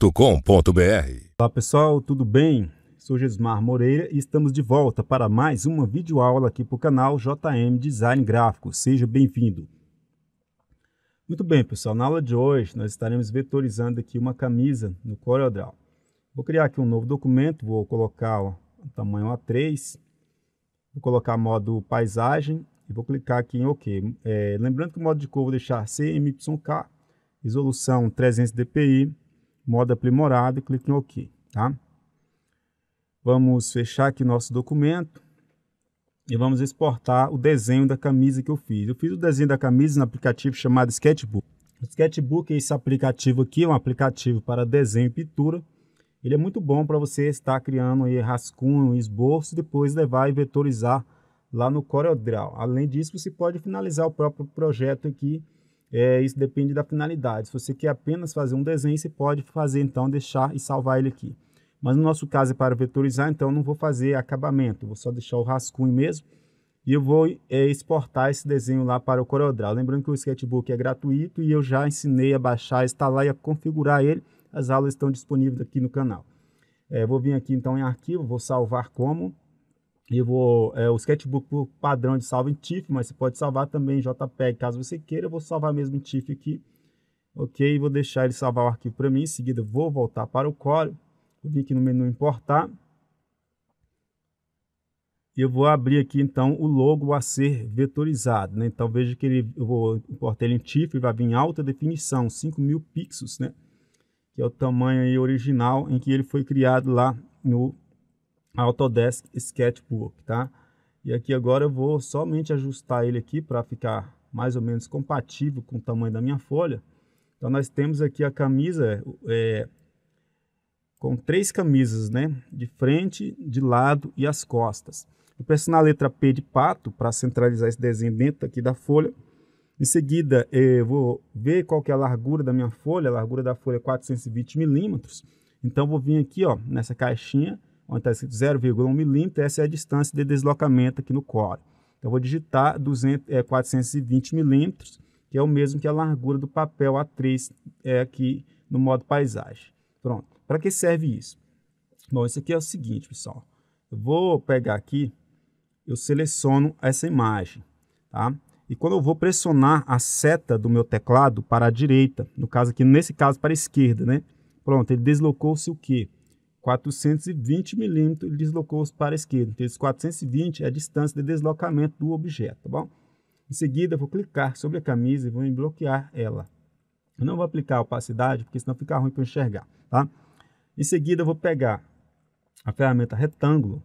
www.cidadania.com.br Olá pessoal, tudo bem? Sou Gesmar Moreira e estamos de volta para mais uma videoaula aqui para o canal JM Design Gráfico. Seja bem-vindo! Muito bem, pessoal, na aula de hoje nós estaremos vetorizando aqui uma camisa no CorelDRAW. Vou criar aqui um novo documento, vou colocar o tamanho A3, vou colocar modo paisagem e vou clicar aqui em OK. É, lembrando que o modo de cor vou deixar CMYK, resolução 300 dpi, modo aprimorado e clique em OK. Tá? Vamos fechar aqui nosso documento e vamos exportar o desenho da camisa que eu fiz. Eu fiz o desenho da camisa no aplicativo chamado Sketchbook. O Sketchbook é esse aplicativo aqui, é um aplicativo para desenho e pintura. Ele é muito bom para você estar criando aí rascunho, esboço, depois levar e vetorizar lá no CorelDRAW. Além disso, você pode finalizar o próprio projeto aqui é, isso depende da finalidade. Se você quer apenas fazer um desenho, você pode fazer então, deixar e salvar ele aqui. Mas no nosso caso é para vetorizar, então eu não vou fazer acabamento, vou só deixar o rascunho mesmo e eu vou é, exportar esse desenho lá para o CorelDRAW. Lembrando que o Sketchbook é gratuito e eu já ensinei a baixar, instalar e a configurar ele. As aulas estão disponíveis aqui no canal. É, vou vir aqui então em arquivo, vou salvar como eu vou, é, o sketchbook padrão de salva em TIFF, mas você pode salvar também em JPEG, caso você queira. Eu vou salvar mesmo em TIFF aqui. Ok, vou deixar ele salvar o arquivo para mim. Em seguida, vou voltar para o Core. Vou vir aqui no menu Importar. e Eu vou abrir aqui, então, o logo a ser vetorizado. Né? Então, veja que ele, eu vou importar ele em TIFF, vai vir em alta definição, 5.000 pixels, né? que é o tamanho original em que ele foi criado lá no Autodesk Sketchbook, tá? E aqui agora eu vou somente ajustar ele aqui para ficar mais ou menos compatível com o tamanho da minha folha. Então nós temos aqui a camisa é, com três camisas, né? De frente, de lado e as costas. Eu pressionar na letra P de pato para centralizar esse desenho dentro aqui da folha. Em seguida, é, eu vou ver qual que é a largura da minha folha. A largura da folha é 420 milímetros. Então, vou vir aqui ó, nessa caixinha onde está escrito 0,1 milímetro, essa é a distância de deslocamento aqui no core. Então, eu vou digitar 200, é, 420 milímetros, que é o mesmo que a largura do papel A3 é, aqui no modo paisagem. Pronto. Para que serve isso? Bom, isso aqui é o seguinte, pessoal. Eu vou pegar aqui, eu seleciono essa imagem, tá? E quando eu vou pressionar a seta do meu teclado para a direita, no caso aqui, nesse caso para a esquerda, né? Pronto, ele deslocou-se o quê? 420 milímetros, ele deslocou-os para a esquerda. Então, esses 420 é a distância de deslocamento do objeto, tá bom? Em seguida, vou clicar sobre a camisa e vou bloquear ela. Eu não vou aplicar a opacidade, porque senão fica ruim para enxergar, tá? Em seguida, vou pegar a ferramenta retângulo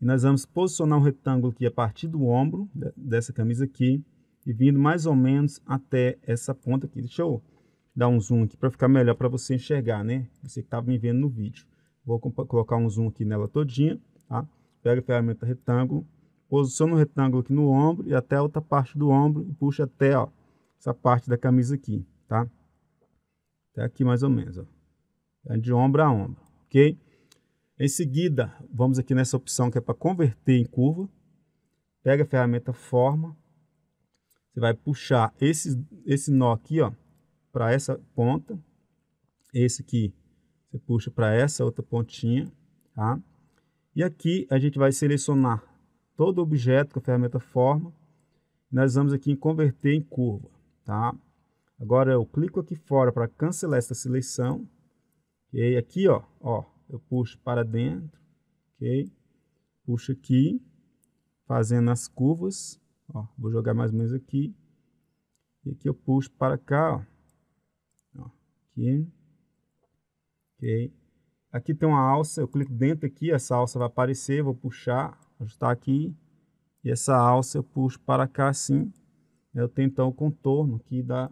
e nós vamos posicionar um retângulo aqui a partir do ombro dessa camisa aqui e vindo mais ou menos até essa ponta aqui. Deixa eu dar um zoom aqui para ficar melhor para você enxergar, né? Você que estava me vendo no vídeo. Vou colocar um zoom aqui nela todinha, tá? Pego a ferramenta retângulo, posiciono o retângulo aqui no ombro e até a outra parte do ombro e puxo até, ó, essa parte da camisa aqui, tá? Até aqui mais ou menos, ó. É de ombro a ombro, ok? Em seguida, vamos aqui nessa opção que é para converter em curva. Pega a ferramenta forma. Você vai puxar esse, esse nó aqui, ó, para essa ponta. Esse aqui você puxa para essa outra pontinha, tá? E aqui a gente vai selecionar todo o objeto que a ferramenta forma. Nós vamos aqui em converter em curva, tá? Agora eu clico aqui fora para cancelar essa seleção. E aqui, ó, ó, eu puxo para dentro, ok? Puxo aqui, fazendo as curvas, ó, vou jogar mais ou menos aqui. E aqui eu puxo para cá, ó, ó aqui ok? Aqui tem uma alça, eu clico dentro aqui, essa alça vai aparecer, vou puxar, ajustar aqui, e essa alça eu puxo para cá assim, eu tenho então o contorno aqui da,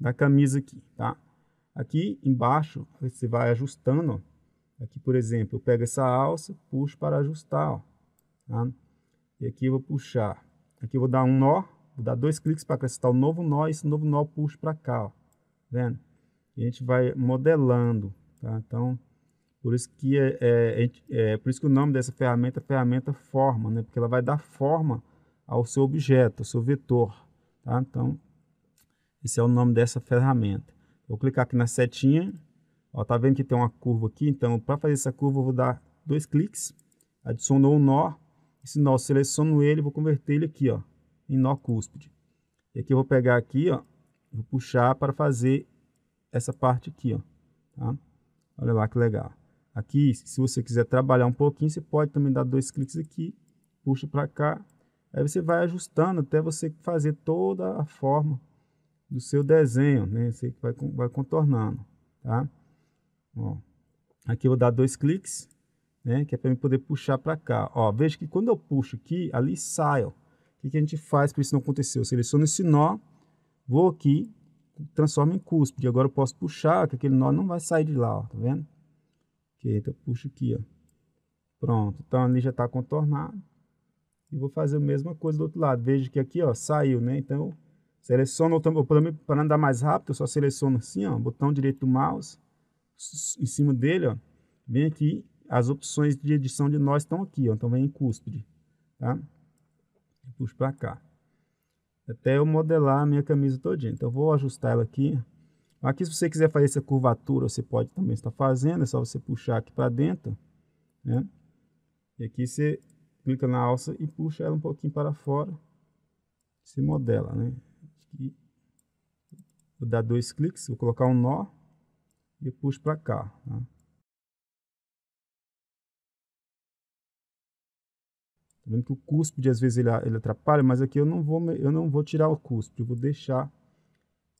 da camisa aqui, tá? Aqui embaixo você vai ajustando, ó. aqui por exemplo, eu pego essa alça, puxo para ajustar, ó, tá? e aqui eu vou puxar, aqui eu vou dar um nó, vou dar dois cliques para acrescentar o um novo nó, e esse novo nó eu puxo para cá, ó, tá vendo? e a gente vai modelando. Tá? Então, por isso, que é, é, é, por isso que o nome dessa ferramenta é ferramenta forma, né? porque ela vai dar forma ao seu objeto, ao seu vetor. Tá? Então, esse é o nome dessa ferramenta. Vou clicar aqui na setinha. Ó, tá vendo que tem uma curva aqui? Então, para fazer essa curva, eu vou dar dois cliques. Adicionou um nó. Esse nó, seleciono ele, vou converter ele aqui ó, em nó cúspide. E aqui eu vou pegar aqui, ó, vou puxar para fazer essa parte aqui, ó, tá? Olha lá que legal. Aqui, se você quiser trabalhar um pouquinho, você pode também dar dois cliques aqui, puxa para cá, aí você vai ajustando até você fazer toda a forma do seu desenho, né? Você vai, vai contornando, tá? Ó, aqui eu vou dar dois cliques, né? Que é para eu poder puxar para cá. Ó, veja que quando eu puxo aqui, ali sai, ó. O que, que a gente faz para isso não acontecer? Eu seleciono esse nó, vou aqui, transforma em cúspide. Agora eu posso puxar, que aquele nó não vai sair de lá, ó, tá vendo? Ok, então eu puxo aqui, ó. Pronto, então ali já está contornado. E vou fazer a mesma coisa do outro lado. Veja que aqui, ó, saiu, né? Então, seleciono, para andar mais rápido, eu só seleciono assim, ó, botão direito do mouse, em cima dele, ó. Vem aqui, as opções de edição de nós estão aqui, ó. Então vem em cúspide, tá? Puxo para cá até eu modelar a minha camisa todinha. Então, eu vou ajustar ela aqui. Aqui, se você quiser fazer essa curvatura, você pode também estar fazendo. É só você puxar aqui para dentro, né? E aqui você clica na alça e puxa ela um pouquinho para fora. Se modela, né? Aqui. Vou dar dois cliques, vou colocar um nó e puxo para cá. Né? Tá vendo que o cuspe às vezes ele, ele atrapalha, mas aqui eu não, vou, eu não vou tirar o cuspe, eu vou deixar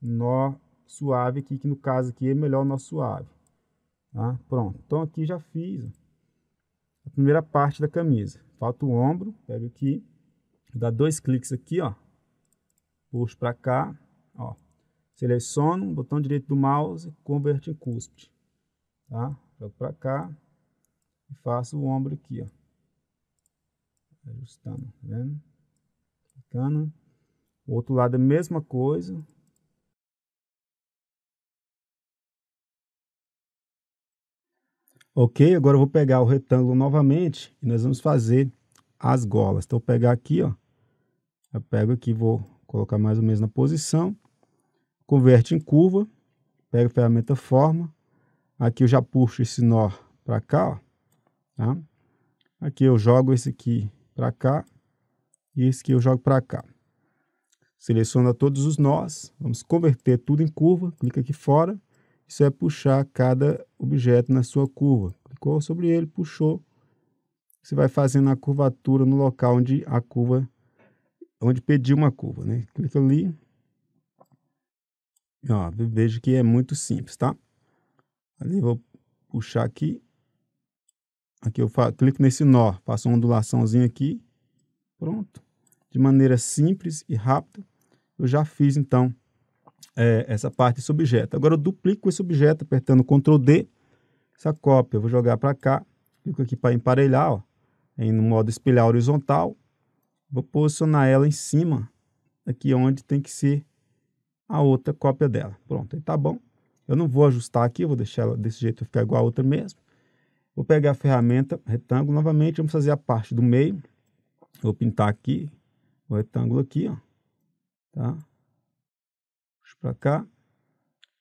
nó suave aqui, que no caso aqui é melhor nó suave. Tá? Pronto, então aqui já fiz a primeira parte da camisa. Falta o ombro, pego aqui, dá dois cliques aqui, ó, puxo para cá, ó, seleciono, botão direito do mouse, converte em cuspe, tá? Jogo para cá e faço o ombro aqui, ó. Ajustando, tá vendo? Bacana. O outro lado é a mesma coisa. Ok, agora eu vou pegar o retângulo novamente e nós vamos fazer as golas. Então, eu vou pegar aqui, ó. Eu pego aqui, vou colocar mais ou menos na posição. Converte em curva. Pego a ferramenta forma. Aqui eu já puxo esse nó para cá, ó. Tá? Aqui eu jogo esse aqui para cá e esse que eu jogo para cá. Seleciona todos os nós, vamos converter tudo em curva, clica aqui fora. Isso é puxar cada objeto na sua curva. Clicou sobre ele, puxou. Você vai fazendo a curvatura no local onde a curva onde pediu uma curva, né? Clica ali. Ó, veja que é muito simples, tá? Ali vou puxar aqui Aqui eu clico nesse nó, faço uma ondulaçãozinha aqui. Pronto. De maneira simples e rápida, eu já fiz então é, essa parte desse objeto. Agora eu duplico esse objeto apertando Ctrl D. Essa cópia eu vou jogar para cá. Clico aqui para emparelhar, ó, em, no modo espelhar horizontal. Vou posicionar ela em cima, aqui onde tem que ser a outra cópia dela. Pronto, aí tá bom. Eu não vou ajustar aqui, vou deixar ela desse jeito, ficar igual a outra mesmo. Vou pegar a ferramenta retângulo novamente, vamos fazer a parte do meio. Vou pintar aqui o retângulo aqui, ó. Tá? Puxo para cá.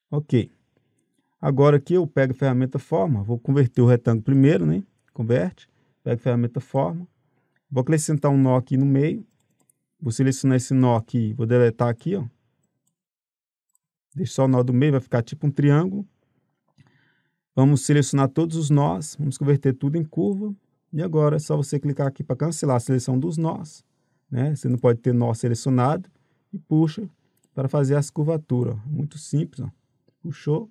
OK. Agora aqui eu pego a ferramenta forma, vou converter o retângulo primeiro, né? Converte, pego a ferramenta forma. Vou acrescentar um nó aqui no meio. Vou selecionar esse nó aqui, vou deletar aqui, ó. Deixa só o nó do meio, vai ficar tipo um triângulo. Vamos selecionar todos os nós, vamos converter tudo em curva. E agora é só você clicar aqui para cancelar a seleção dos nós. Né? Você não pode ter nó selecionado e puxa para fazer as curvaturas. Muito simples. Ó. Puxou,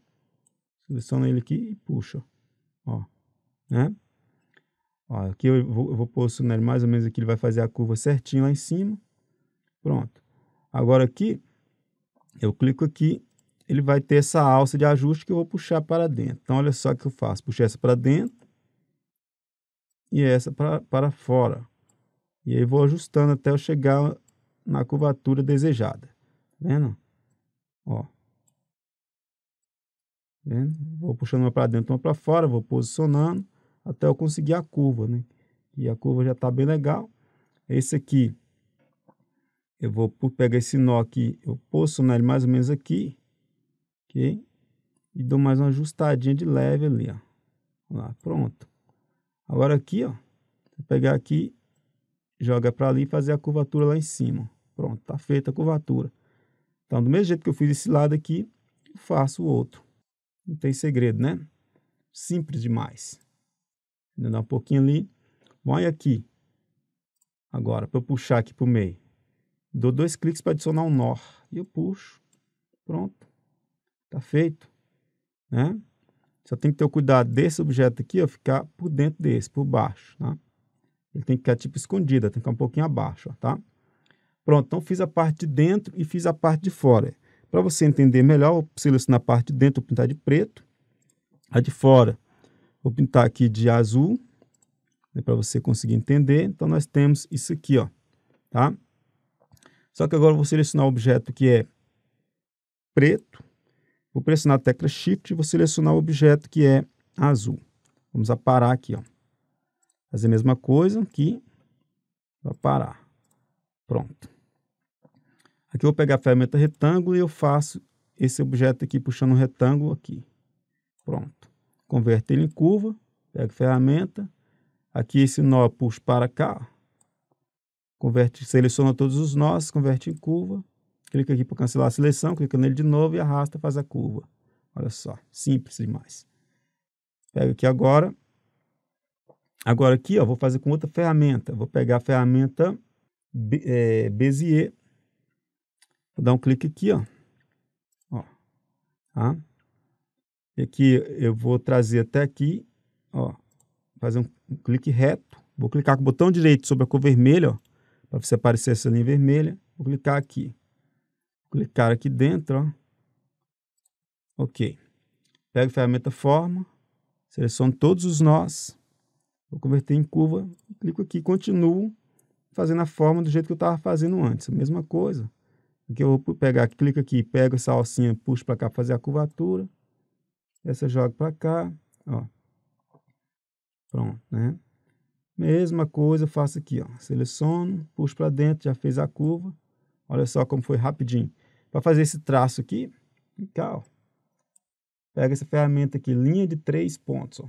seleciona ele aqui e puxa. Ó, né? Ó, aqui eu vou, eu vou posicionar ele mais ou menos aqui, ele vai fazer a curva certinho lá em cima. Pronto. Agora aqui, eu clico aqui ele vai ter essa alça de ajuste que eu vou puxar para dentro. Então, olha só o que eu faço. Puxei essa para dentro e essa para, para fora. E aí vou ajustando até eu chegar na curvatura desejada. Tá vendo? Ó. Tá vendo? Vou puxando uma para dentro, uma para fora, vou posicionando até eu conseguir a curva, né? E a curva já está bem legal. Esse aqui, eu vou pegar esse nó aqui, eu posicionar ele mais ou menos aqui ok? E dou mais uma ajustadinha de leve ali, ó. Lá, pronto. Agora aqui, ó, vou pegar aqui, joga para ali e fazer a curvatura lá em cima. Pronto, tá feita a curvatura. Então, do mesmo jeito que eu fiz esse lado aqui, faço o outro. Não tem segredo, né? Simples demais. Vou dar um pouquinho ali. Vai aqui. Agora, para eu puxar aqui para o meio. Dou dois cliques para adicionar um nó. E eu puxo. Pronto. Tá feito, né? Só tem que ter o cuidado desse objeto aqui, ó, ficar por dentro desse, por baixo, tá? Ele tem que ficar tipo escondida, tem que ficar um pouquinho abaixo, ó, tá? Pronto, então fiz a parte de dentro e fiz a parte de fora. Para você entender melhor, vou selecionar a parte de dentro, vou pintar de preto. A de fora, vou pintar aqui de azul, né, para você conseguir entender. Então, nós temos isso aqui, ó, tá? Só que agora eu vou selecionar o objeto que é preto, Vou pressionar a tecla Shift e vou selecionar o objeto que é azul. Vamos aparar aqui, ó. Fazer a mesma coisa aqui. Aparar. Pronto. Aqui eu vou pegar a ferramenta retângulo e eu faço esse objeto aqui puxando um retângulo aqui. Pronto. Converto ele em curva, pego a ferramenta. Aqui esse nó puxo para cá. Converte, seleciona todos os nós, converte em curva clica aqui para cancelar a seleção, clica nele de novo e arrasta, faz a curva. Olha só, simples demais. Pega aqui agora. Agora aqui, ó, vou fazer com outra ferramenta. Vou pegar a ferramenta é, Bezier. Vou dar um clique aqui, ó. ó tá? E aqui eu vou trazer até aqui, ó. Fazer um, um clique reto. Vou clicar com o botão direito sobre a cor vermelha, ó. Para você aparecer essa linha vermelha. Vou clicar aqui clicar aqui dentro, ó. ok. Pego a ferramenta forma, seleciono todos os nós, vou converter em curva, clico aqui, continuo fazendo a forma do jeito que eu estava fazendo antes, a mesma coisa. Aqui eu vou pegar, clico aqui, pego essa alcinha, puxo para cá para fazer a curvatura, essa jogo para cá, ó. Pronto, né? Mesma coisa, faço aqui, ó. Seleciono, puxo para dentro, já fez a curva. Olha só como foi rapidinho. Para fazer esse traço aqui, cá, pega essa ferramenta aqui, linha de três pontos. Ó.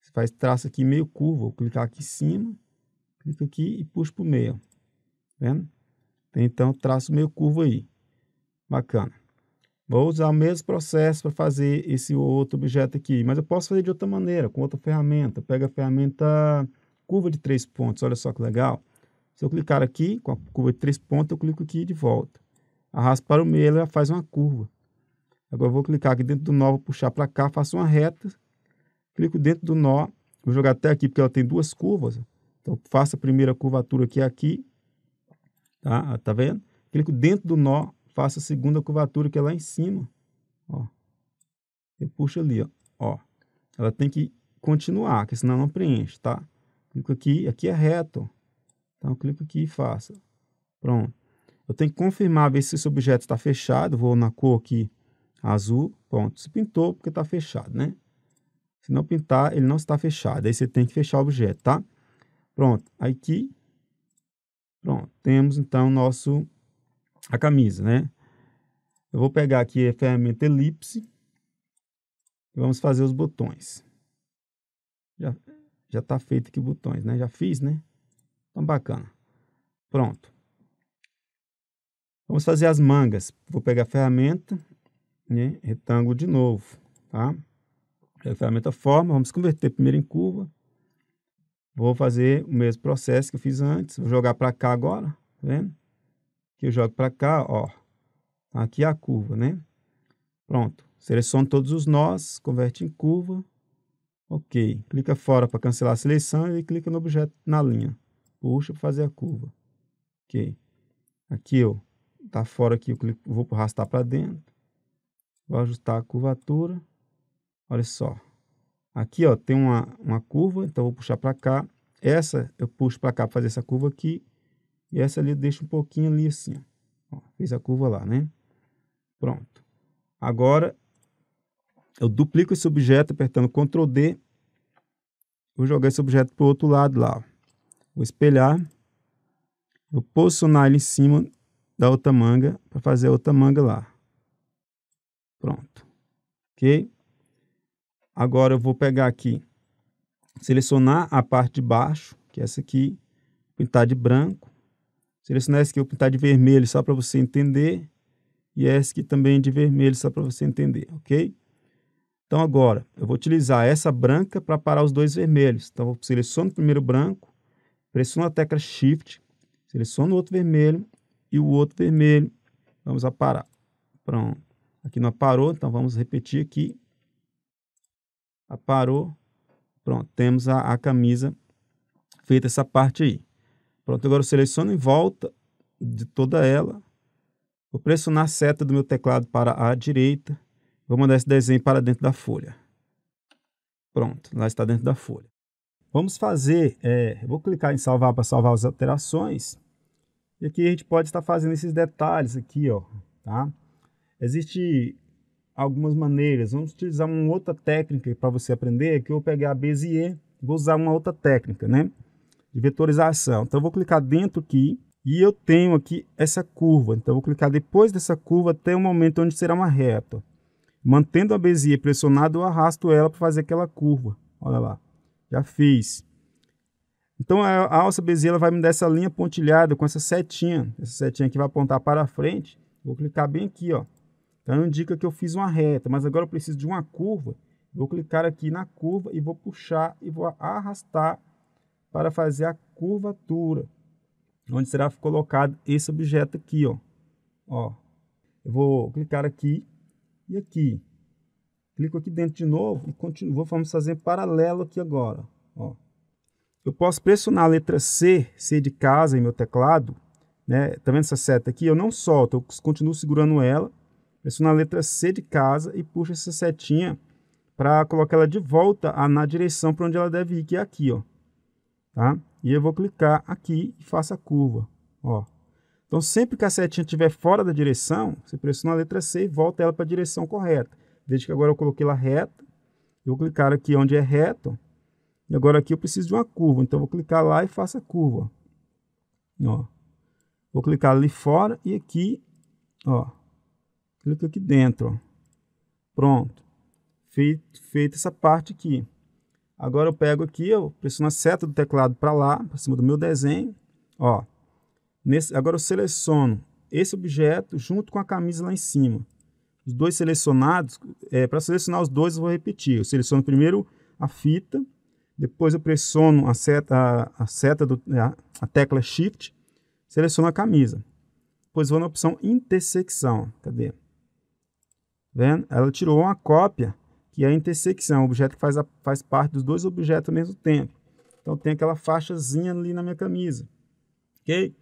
Você faz traço aqui meio curvo, vou clicar aqui em cima, clica aqui e puxa para o meio. Tá vendo? Tem então traço meio curvo aí. Bacana. Vou usar o mesmo processo para fazer esse outro objeto aqui, mas eu posso fazer de outra maneira, com outra ferramenta. Pega a ferramenta curva de três pontos, olha só que legal. Se eu clicar aqui com a curva de três pontos, eu clico aqui de volta arrasto para o meio, ela faz uma curva. Agora eu vou clicar aqui dentro do nó, vou puxar para cá, faço uma reta, clico dentro do nó, vou jogar até aqui porque ela tem duas curvas. Então faço a primeira curvatura que é aqui, tá? Tá vendo? Clico dentro do nó, faço a segunda curvatura que é lá em cima, ó. Eu puxo ali, ó. ó. Ela tem que continuar, que senão não preenche, tá? Clico aqui, aqui é reto, ó. Então clico aqui e faço. Pronto. Eu tenho que confirmar, ver se esse objeto está fechado. Vou na cor aqui, azul. Pronto, se pintou porque está fechado, né? Se não pintar, ele não está fechado. Aí você tem que fechar o objeto, tá? Pronto, aqui. Pronto, temos então nosso, a camisa, né? Eu vou pegar aqui a ferramenta elipse. E vamos fazer os botões. Já, já tá feito aqui botões, né? Já fiz, né? Então, bacana. Pronto. Vamos fazer as mangas. Vou pegar a ferramenta, né? retângulo de novo, tá? a ferramenta forma, vamos converter primeiro em curva. Vou fazer o mesmo processo que eu fiz antes. Vou jogar para cá agora, tá vendo? Que eu jogo para cá, ó. Aqui é a curva, né? Pronto. Seleciono todos os nós, converte em curva. Ok. Clica fora para cancelar a seleção e clica no objeto na linha. Puxa para fazer a curva. Ok. Aqui, ó tá fora aqui, eu clico, vou arrastar para dentro. Vou ajustar a curvatura. Olha só. Aqui ó, tem uma, uma curva, então vou puxar para cá. Essa eu puxo para cá para fazer essa curva aqui. E essa ali eu deixo um pouquinho ali assim. Ó. Ó, fez a curva lá, né? Pronto. Agora eu duplico esse objeto apertando Ctrl D. Vou jogar esse objeto para o outro lado lá. Ó. Vou espelhar. Vou posicionar ele em cima da outra manga para fazer a outra manga lá. Pronto. Ok? Agora eu vou pegar aqui, selecionar a parte de baixo, que é essa aqui, pintar de branco. Selecionar essa aqui, eu vou pintar de vermelho só para você entender. E é essa aqui também de vermelho só para você entender, ok? Então agora, eu vou utilizar essa branca para parar os dois vermelhos. Então eu seleciono o primeiro branco, pressiono a tecla Shift, seleciono o outro vermelho e o outro vermelho. Vamos aparar. Pronto. Aqui não aparou, então vamos repetir aqui. Aparou. Pronto, temos a, a camisa feita essa parte aí. Pronto, agora eu seleciono em volta de toda ela. Vou pressionar a seta do meu teclado para a direita. Vou mandar esse desenho para dentro da folha. Pronto, lá está dentro da folha. Vamos fazer, é, vou clicar em salvar para salvar as alterações. E aqui a gente pode estar fazendo esses detalhes aqui, ó, tá? Existem algumas maneiras. Vamos utilizar uma outra técnica para você aprender, que eu vou pegar a Bezier, vou usar uma outra técnica, né? De vetorização. Então, eu vou clicar dentro aqui e eu tenho aqui essa curva. Então, eu vou clicar depois dessa curva até o momento onde será uma reta. Mantendo a Bezier pressionada, eu arrasto ela para fazer aquela curva. Olha lá. Já fiz. Então a, alça bezela vai me dar essa linha pontilhada com essa setinha. Essa setinha aqui vai apontar para a frente. Vou clicar bem aqui, ó. Então tá indica que eu fiz uma reta, mas agora eu preciso de uma curva. Vou clicar aqui na curva e vou puxar e vou arrastar para fazer a curvatura, onde será colocado esse objeto aqui, ó. ó. Eu vou clicar aqui e aqui. Clico aqui dentro de novo e continuo. Vou fazer paralelo aqui agora, ó eu posso pressionar a letra C, C de casa, em meu teclado, né? Tá vendo essa seta aqui? Eu não solto, eu continuo segurando ela, pressiono a letra C de casa e puxo essa setinha para colocar ela de volta na direção para onde ela deve ir, que é aqui, ó. Tá? E eu vou clicar aqui e faço a curva, ó. Então, sempre que a setinha estiver fora da direção, você pressiona a letra C e volta ela para a direção correta. Veja que agora eu coloquei ela reta. Eu vou clicar aqui onde é reto e agora aqui eu preciso de uma curva, então vou clicar lá e faço a curva. Ó. Vou clicar ali fora e aqui, ó. Clico aqui dentro. Pronto. Feito, feito essa parte aqui. Agora eu pego aqui, eu pressiono a seta do teclado para lá, para cima do meu desenho. Ó. Nesse, agora eu seleciono esse objeto junto com a camisa lá em cima. Os dois selecionados, é, para selecionar os dois eu vou repetir. Eu seleciono primeiro a fita, depois eu pressiono a seta, a, seta do, a, a tecla Shift, seleciono a camisa. Depois vou na opção intersecção. Cadê? Vendo? Ela tirou uma cópia, que é a intersecção, o objeto que faz, a, faz parte dos dois objetos ao mesmo tempo. Então tem aquela faixazinha ali na minha camisa. Ok?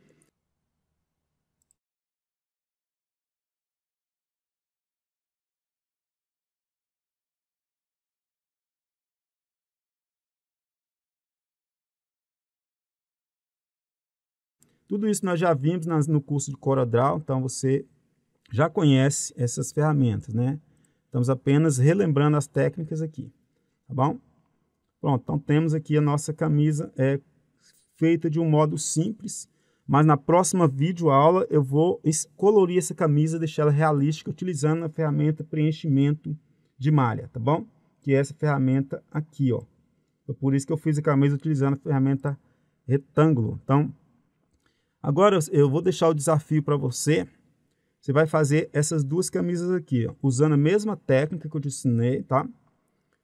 Tudo isso nós já vimos nas, no curso de CorelDRAW, então você já conhece essas ferramentas, né? Estamos apenas relembrando as técnicas aqui, tá bom? Pronto, então temos aqui a nossa camisa é feita de um modo simples, mas na próxima videoaula eu vou colorir essa camisa, deixar ela realística, utilizando a ferramenta preenchimento de malha, tá bom? Que é essa ferramenta aqui, ó. foi por isso que eu fiz a camisa utilizando a ferramenta retângulo. Então, Agora eu vou deixar o desafio para você. Você vai fazer essas duas camisas aqui, ó, usando a mesma técnica que eu te ensinei, tá?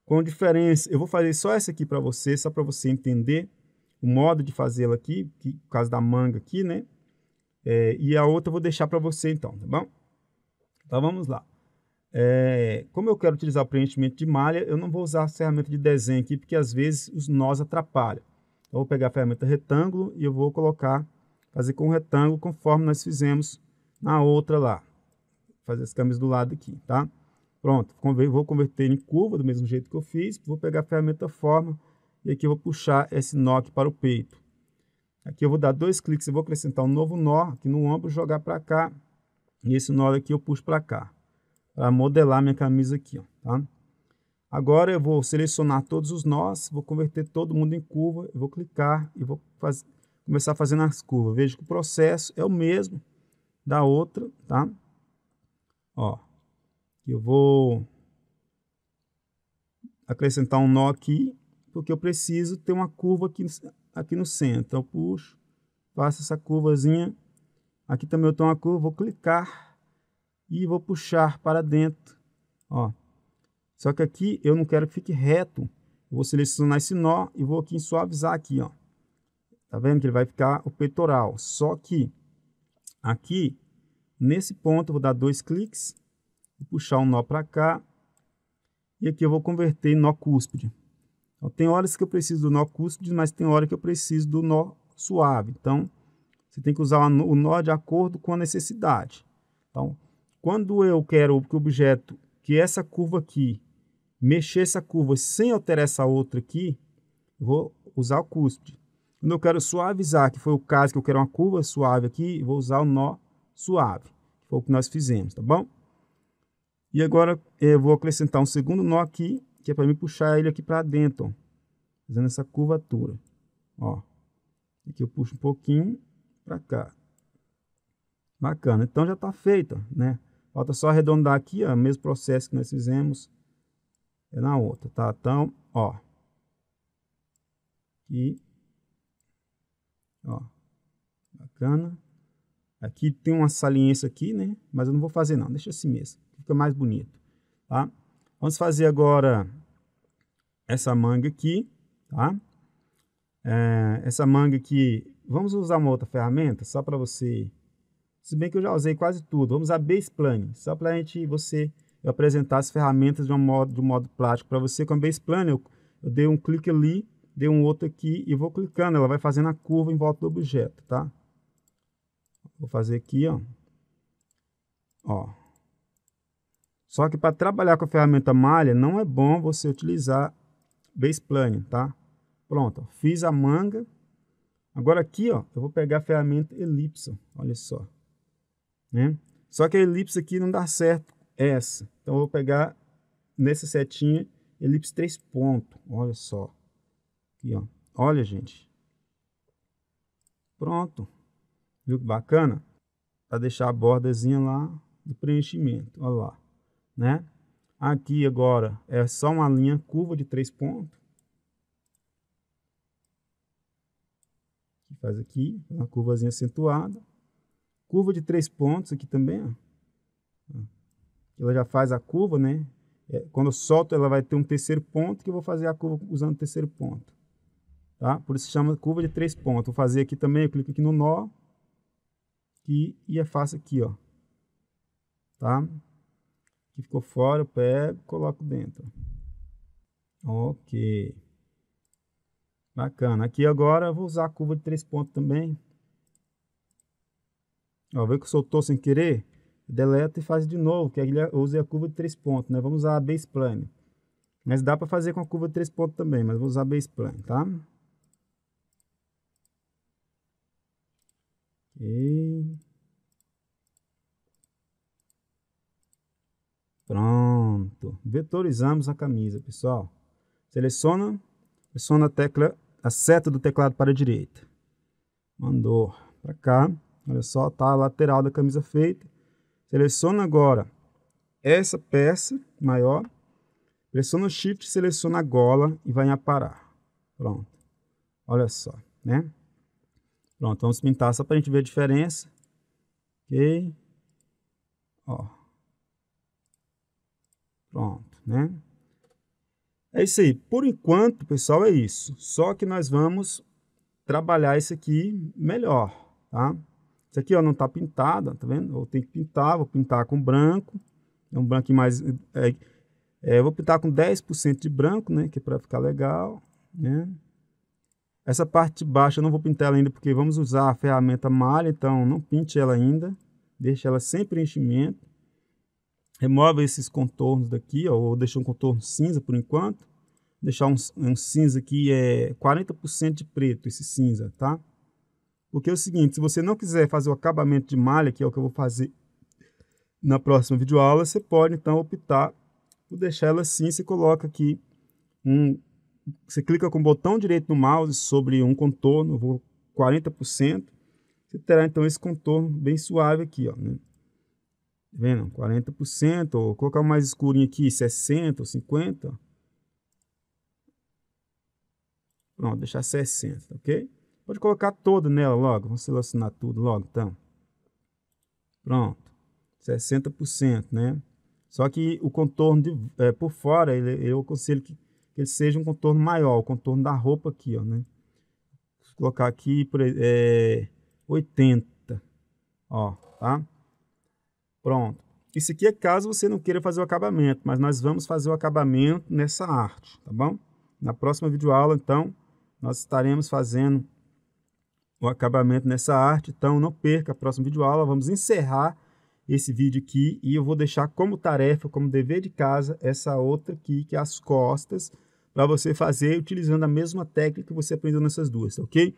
Com diferença, eu vou fazer só essa aqui para você, só para você entender o modo de fazê-la aqui, que, por causa da manga aqui, né? É, e a outra eu vou deixar para você então, tá bom? Então vamos lá. É, como eu quero utilizar o preenchimento de malha, eu não vou usar a ferramenta de desenho aqui, porque às vezes os nós atrapalham. Então, eu vou pegar a ferramenta retângulo e eu vou colocar fazer com um retângulo conforme nós fizemos na outra lá. Fazer as câmeras do lado aqui, tá? Pronto, vou converter em curva do mesmo jeito que eu fiz, vou pegar a ferramenta forma e aqui eu vou puxar esse nó aqui para o peito. Aqui eu vou dar dois cliques e vou acrescentar um novo nó aqui no ombro, jogar para cá e esse nó aqui eu puxo para cá, para modelar minha camisa aqui, ó, tá? Agora eu vou selecionar todos os nós, vou converter todo mundo em curva, eu vou clicar e vou fazer começar fazendo as curvas. Veja que o processo é o mesmo da outra, tá? Ó, eu vou acrescentar um nó aqui, porque eu preciso ter uma curva aqui, aqui no centro. Então, eu puxo, faço essa curvazinha. Aqui também eu tenho uma curva, vou clicar e vou puxar para dentro, ó. Só que aqui eu não quero que fique reto. vou selecionar esse nó e vou aqui em suavizar aqui, ó. Tá vendo que ele vai ficar o peitoral. Só que aqui, nesse ponto, eu vou dar dois cliques, vou puxar um nó para cá, e aqui eu vou converter em nó cúspide. Então, tem horas que eu preciso do nó cúspide, mas tem hora que eu preciso do nó suave. Então, você tem que usar o nó de acordo com a necessidade. Então, quando eu quero que o objeto, que essa curva aqui, mexer essa curva sem alterar essa outra aqui, eu vou usar o cúspide. Quando eu quero suavizar, que foi o caso que eu quero uma curva suave aqui, vou usar o nó suave, foi o que nós fizemos, tá bom? E agora eu vou acrescentar um segundo nó aqui, que é para mim puxar ele aqui para dentro, ó, fazendo essa curvatura, ó. Aqui eu puxo um pouquinho para cá. Bacana, então já está feita, né? Falta só arredondar aqui, ó, o mesmo processo que nós fizemos é na outra, tá? Então, ó. e Ó, bacana. Aqui tem uma saliência aqui, né? Mas eu não vou fazer não, deixa assim mesmo. Fica mais bonito, tá? Vamos fazer agora essa manga aqui, tá? É, essa manga aqui, vamos usar uma outra ferramenta só para você... Se bem que eu já usei quase tudo. Vamos usar Base Plane, só para a gente, você... Eu apresentar as ferramentas de um modo, de um modo plástico para você. Com a Base Plane, eu, eu dei um clique ali dei um outro aqui e vou clicando, ela vai fazendo a curva em volta do objeto, tá? Vou fazer aqui, ó. Ó. Só que para trabalhar com a ferramenta malha, não é bom você utilizar base plane, tá? Pronto, fiz a manga. Agora aqui, ó, eu vou pegar a ferramenta elipse, olha só. Né? Só que a elipse aqui não dá certo essa. Então eu vou pegar nessa setinha elipse 3 pontos, olha só. Aqui, ó. Olha, gente. Pronto. Viu que bacana? Para deixar a bordazinha lá do preenchimento. Olha lá. Né? Aqui agora é só uma linha curva de três pontos. Faz aqui, uma curvazinha acentuada. Curva de três pontos aqui também, ó. Ela já faz a curva, né? É, quando eu solto, ela vai ter um terceiro ponto, que eu vou fazer a curva usando o terceiro ponto. Tá? Por isso se chama curva de três pontos. Vou fazer aqui também, eu clico aqui no nó aqui, e eu é faço aqui, ó. Tá? Que ficou fora, eu pego, coloco dentro. Ok. Bacana. Aqui agora eu vou usar a curva de três pontos também. Ó, vê que soltou sem querer? Deleta e faz de novo, que aí eu usei a curva de três pontos, né? Vamos usar a base plane. Mas dá para fazer com a curva de três pontos também, mas vou usar a base plane, tá? E... Pronto. Vetorizamos a camisa, pessoal. Seleciona, pressiona a tecla, a seta do teclado para a direita. Mandou para cá. Olha só, tá a lateral da camisa feita. Seleciona agora essa peça maior. Pressiona o Shift, seleciona a gola e vai em aparar. Pronto. Olha só, né? Pronto, vamos pintar só para a gente ver a diferença. Ok. Ó. Pronto, né? É isso aí. Por enquanto, pessoal, é isso. Só que nós vamos trabalhar isso aqui melhor, tá? Isso aqui, ó, não está pintado, tá vendo? Eu tenho que pintar, vou pintar com branco. É um branco mais... É, é, vou pintar com 10% de branco, né? Que é para ficar legal, né? Essa parte de baixo eu não vou pintar ela ainda porque vamos usar a ferramenta malha, então não pinte ela ainda. deixa ela sem preenchimento. Remove esses contornos daqui, ó, ou deixa um contorno cinza por enquanto. Deixar um, um cinza aqui é 40% de preto, esse cinza, tá? Porque é o seguinte, se você não quiser fazer o acabamento de malha, que é o que eu vou fazer na próxima videoaula, você pode então optar por deixar ela assim, você coloca aqui um você clica com o botão direito no mouse sobre um contorno, vou 40%, você terá então esse contorno bem suave aqui, ó, né? Tá vendo? 40%, ou colocar mais escurinho aqui, 60 ou 50. Pronto, deixar 60, tá ok? Pode colocar toda nela logo, vamos selecionar tudo logo, então. Pronto, 60%, né? Só que o contorno de, é, por fora, ele, eu aconselho que que ele seja um contorno maior, o contorno da roupa aqui, ó, né? Vou colocar aqui por, é, 80, ó, tá? Pronto. Isso aqui é caso você não queira fazer o acabamento, mas nós vamos fazer o acabamento nessa arte, tá bom? Na próxima videoaula, então, nós estaremos fazendo o acabamento nessa arte, então não perca a próxima videoaula, vamos encerrar esse vídeo aqui e eu vou deixar como tarefa, como dever de casa, essa outra aqui, que é as costas, para você fazer utilizando a mesma técnica que você aprendeu nessas duas, tá ok?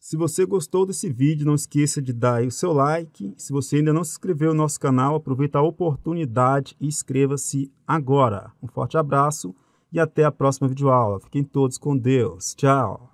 Se você gostou desse vídeo, não esqueça de dar o seu like. Se você ainda não se inscreveu no nosso canal, aproveita a oportunidade e inscreva-se agora. Um forte abraço e até a próxima videoaula. Fiquem todos com Deus. Tchau!